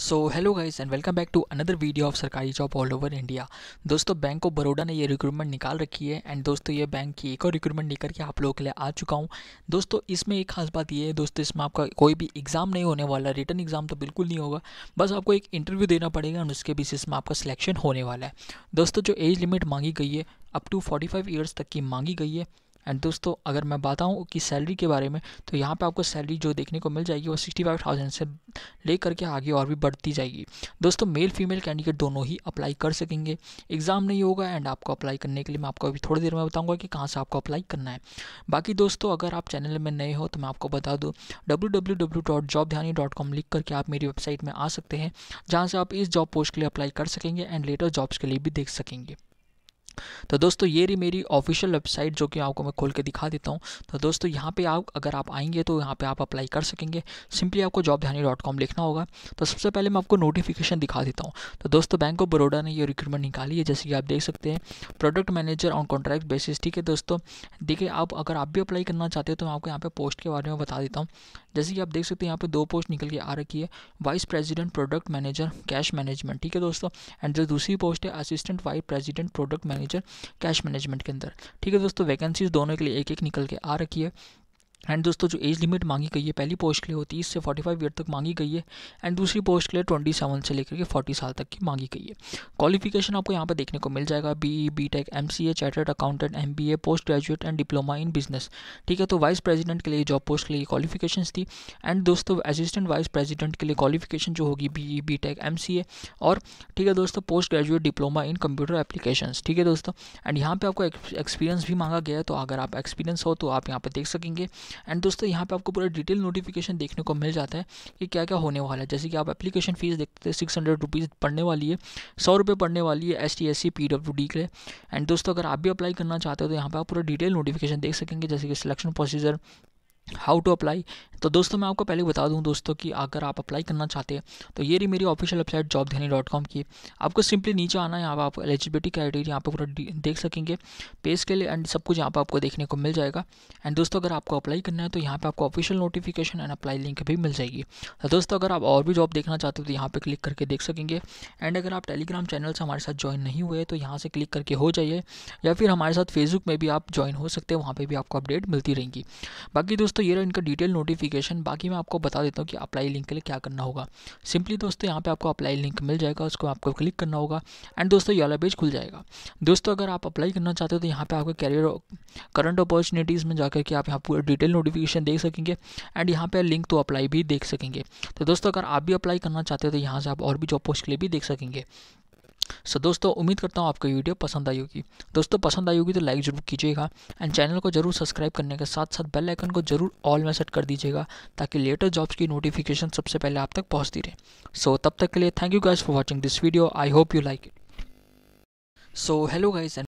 so hello guys and welcome back to another video of सरकारी job all over India दोस्तों bank of Baroda ने ये recruitment निकाल रखी है एंड दोस्तों ये बैंक की एक और रिक्रूटमेंट निकल के आप लोगों के लिए आ चुका हूँ दोस्तों इसमें एक खास बात ये है दोस्तों इसमें आपका कोई भी एग्ज़ाम नहीं होने वाला रिटर्न एग्ज़ाम तो बिल्कुल नहीं होगा बस आपको एक इंटरव्यू देना पड़ेगा एंड उसके बेसिस में आपका सिलेक्शन होने वाला है दोस्तों जो एज लिमिट मांगी गई है up to forty five years तक की मांगी गई है एंड दोस्तों अगर मैं बताऊँ कि सैलरी के बारे में तो यहाँ पे आपको सैलरी जो देखने को मिल जाएगी वो सिक्सटी फाइव थाउजेंड से ले करके आगे और भी बढ़ती जाएगी दोस्तों मेल फीमेल कैंडिडेट दोनों ही अप्लाई कर सकेंगे एग्ज़ाम नहीं होगा एंड आपको अप्लाई करने के लिए मैं आपको अभी थोड़ी देर में बताऊँगा कि कहाँ से आपको अप्लाई करना है बाकी दोस्तों अगर आप चैनल में नए हो तो मैं आपको बता दूँ डब्ल्यू लिख करके आप मेरी वेबसाइट में आ सकते हैं जहाँ से आप इस जॉब पोस्ट के लिए अप्लाई कर सकेंगे एंड लेटर जॉब्स के लिए भी देख सकेंगे तो दोस्तों ये रही मेरी ऑफिशियल वेबसाइट जो कि आपको मैं खोल के दिखा देता हूँ तो दोस्तों यहाँ पे आप अगर आप आएंगे तो यहाँ पे आप अप्लाई कर सकेंगे सिंपली आपको जॉब डॉट कॉम लिखना होगा तो सबसे पहले मैं आपको नोटिफिकेशन दिखा देता हूँ तो दोस्तों बैंक ऑफ बड़ोडा ने ये रिक्रूटमेंट निकाली है जैसे कि आप देख सकते हैं product manager on contract basis ठीक है दोस्तों देखिए आप अगर आप भी अप्लाई करना चाहते हो तो मैं आपको यहाँ पे पोस्ट के बारे में बता देता हूँ जैसे कि आप देख सकते हैं यहाँ पे दो पोस्ट निकल के आ रखी है vice president product manager cash management ठीक है दोस्तों एंड जो दूसरी पोस्ट है assistant vice president product manager cash management के अंदर ठीक है दोस्तों वैकेंसीज दोनों के लिए एक एक निकल के आ रखी है एंड दोस्तों जो एज लिमिट मांगी गई है पहली पोस्ट के लिए होती तीस से फोर्टी फाइव ईयर तक मांगी गई है एंड दूसरी पोस्ट के लिए ट्वेंटी सेवन से लेकर के 40 साल तक की मांगी गई है क्वालिफिकेशन आपको यहाँ पर देखने को मिल जाएगा B E B Tech M C A chartered accountant M B A post graduate and diploma in business ठीक है तो वाइस प्रेजिडेंट के लिए जॉब पोस्ट के लिए क्वालिफिकेशन थी एंड दोस्तों असिस्टेंट वाइस प्रेजिडेंट के लिए क्वालिफिकेशन जो होगी B E B Tech M C A और ठीक है दोस्तों post graduate diploma in computer application ठीक है दोस्तों एंड यहाँ पर आपको एक्सपीरियंस भी मांगा गया है तो अगर आप एक्सपीरियंस हो तो आप यहाँ पर देख सकेंगे एंड दोस्तों यहाँ पे आपको पूरा डिटेल नोटिफिकेशन देखने को मिल जाता है कि क्या क्या होने वाला है जैसे कि आप एप्लीकेशन फ़ीस देखते हैं सिक्स हंड्रेड रुपीज़ पढ़ने वाली है सौ रुपये पढ़ने वाली है S T S C P W D के लिए एंड दोस्तों अगर आप भी अप्लाई करना चाहते हो तो यहाँ पर आप पूरा डिटेल नोटिफिकेशन देख सकेंगे जैसे कि selection procedure how to apply तो दोस्तों मैं आपको पहले बता दूँ दोस्तों कि अगर आप अप्लाई करना चाहते हैं तो ये रही मेरी official website job Dhani dot com की आपको सिंपली नीचे आना है यहाँ पर आप एलिजिबिलिटी क्राइटेरिया यहाँ पर पूरा देख सकेंगे पे स्केल एंड सब कुछ यहाँ पर आपको देखने को मिल जाएगा एंड दोस्तों अगर आपको अप्लाई करना है तो यहाँ पर आपको official notification and apply link भी मिल जाएगी तो दोस्तों अगर आप और भी जॉब देखना चाहते हो तो यहाँ पर क्लिक करके देख सकेंगे एंड अगर आप टेलीग्राम चैनल से हमारे साथ ज्वाइन नहीं हुए तो यहाँ से क्लिक करके हो जाइए या फिर हमारे साथ फेसबुक में भी आप ज्वाइन हो सकते हैं वहाँ पर भी आपको अपडेट मिलती रहेंगी बाकी दोस्तों ये रहा इनका डिटेल नोटिफिकेशन नोटिफिकेशन बाकी मैं आपको बता देता हूँ कि अप्लाई लिंक के लिए क्या करना होगा सिंपली दोस्तों यहाँ पे आपको अप्लाई लिंक मिल जाएगा उसको आपको क्लिक करना होगा एंड दोस्तों वाला पेज खुल जाएगा दोस्तों अगर आप अप्लाई करना चाहते हो तो यहाँ पर आपके करियर करंट अपॉर्चुनिटीज़ में जाकर के आप यहाँ पूरा डिटेल नोटिफिकेशन देख सकेंगे एंड यहाँ पर लिंक तो अप्लाई भी देख सकेंगे तो दोस्तों अगर आप भी अप्लाई करना चाहते हो तो यहाँ से आप और भी जॉब पोस्ट के लिए भी देख सकेंगे सो so, दोस्तों उम्मीद करता हूँ आपको वीडियो पसंद आई होगी दोस्तों पसंद आई होगी तो लाइक जरूर कीजिएगा एंड चैनल को जरूर सब्सक्राइब करने के साथ साथ बेल आइकन को जरूर ऑल में सेट कर दीजिएगा ताकि लेटेस्ट जॉब्स की नोटिफिकेशन सबसे पहले आप तक पहुँचती रहे सो so, तब तक के लिए thank you guys for watching this video I hope you like it so hello guys